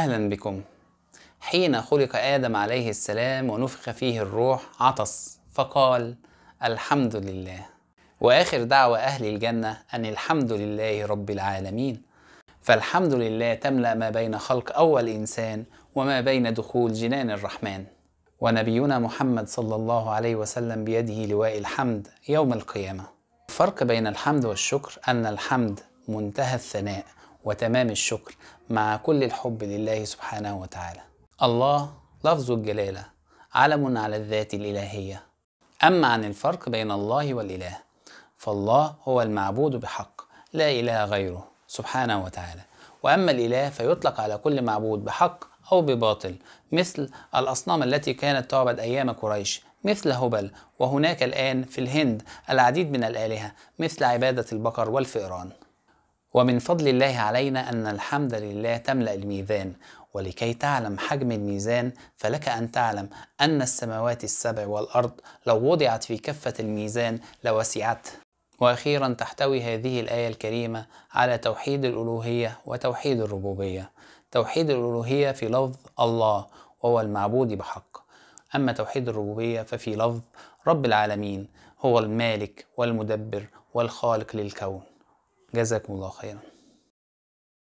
أهلا بكم حين خلق آدم عليه السلام ونفخ فيه الروح عطس فقال الحمد لله وآخر دعوة أهل الجنة أن الحمد لله رب العالمين فالحمد لله تملأ ما بين خلق أول إنسان وما بين دخول جنان الرحمن ونبينا محمد صلى الله عليه وسلم بيده لواء الحمد يوم القيامة الفرق بين الحمد والشكر أن الحمد منتهى الثناء وتمام الشكر مع كل الحب لله سبحانه وتعالى الله لفظ الجلالة علم على الذات الإلهية أما عن الفرق بين الله والإله فالله هو المعبود بحق لا إله غيره سبحانه وتعالى وأما الإله فيطلق على كل معبود بحق أو بباطل مثل الأصنام التي كانت تعبد أيام قريش مثل هبل وهناك الآن في الهند العديد من الآلهة مثل عبادة البقر والفئران ومن فضل الله علينا أن الحمد لله تملأ الميزان ولكي تعلم حجم الميزان فلك أن تعلم أن السماوات السبع والأرض لو وضعت في كفة الميزان لوسعته وأخيرا تحتوي هذه الآية الكريمة على توحيد الألوهية وتوحيد الربوبية توحيد الألوهية في لفظ الله وهو المعبود بحق أما توحيد الربوبية ففي لفظ رب العالمين هو المالك والمدبر والخالق للكون جزاكم الله خيرا